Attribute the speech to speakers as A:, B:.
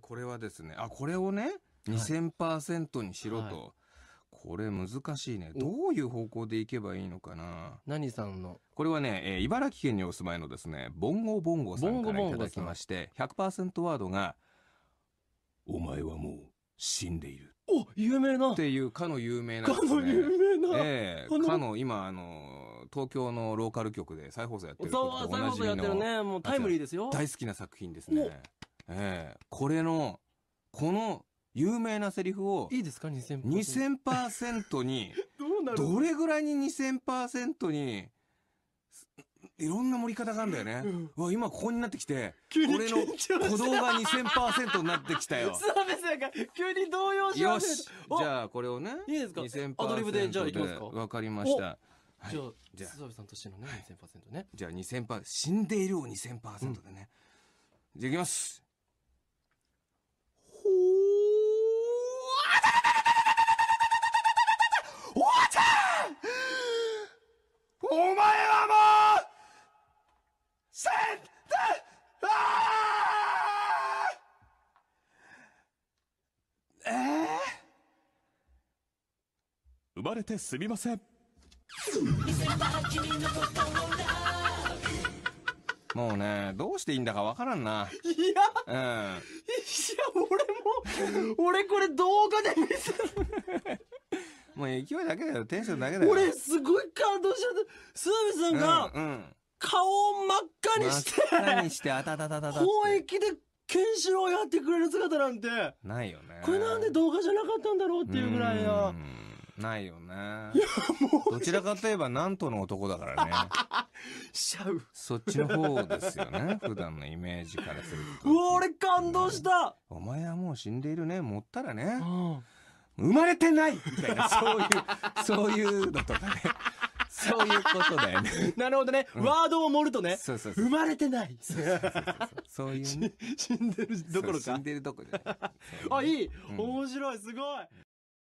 A: これはですね、あ、これをね、2000%にしろと。はいはいこれ難しいね。どういう方向で行けばいいのかな何さんのこれはね、えー、茨城県にお住まいのですね、ボンゴボンゴさんからいただきまして、ボンゴボンゴ100%ワードが、お前はもう死んでいる。お有名なっていうかの有名な、ね、かの有名なええー、かの今、あの、東京のローカル局で再放送やってるそう、再放やってるね。もうタイムリーですよ。大好きな作品ですね。えー、これの、この有名なセリフを、いいですか ?2000%。に、どれぐらいに2000%に、いろんな盛り方があるんだよね。うん、わ、今ここになってきて、これの鼓動が2000%になってきたよ。澤部さんが急に動揺しよしじゃあこれをね。いいですかアドリブでじゃあいきますか。わかりました。はい、じゃあ、さんとしてのね、2000%ね。じゃあ2000%、死んでいるを2000%でね。うん、じゃあいきます。生まれてすみませんもうねどうしていいんだかわからんないや、うん、いや俺も俺これ動画で見せるもう勢いだけだよテンションだけだよ俺すごい感動しちゃったスーミさんが、顔を真っ赤にして、真っ赤にして、あたたたたた。本域で、ケンシロウやってくれる姿なんて。ないよね。これなんで動画じゃなかったんだろうっていうぐらいの。ないよね。どちらかといえばなんとの男だからね。シャウ。そっちの方ですよね。普段のイメージからすると。うわ、俺感動したお前はもう死んでいるね。持ったらね。うん、生まれてないみたいな、そういう、そういうのとかね。
B: そういうことだよね。なるほどね。うん、ワ
A: ードを盛るとね。そうそうそう生まれてない。そういう、ね、死んでるどころか。死んでるどころじゃない。あ、いい、うん、面白い。すごい。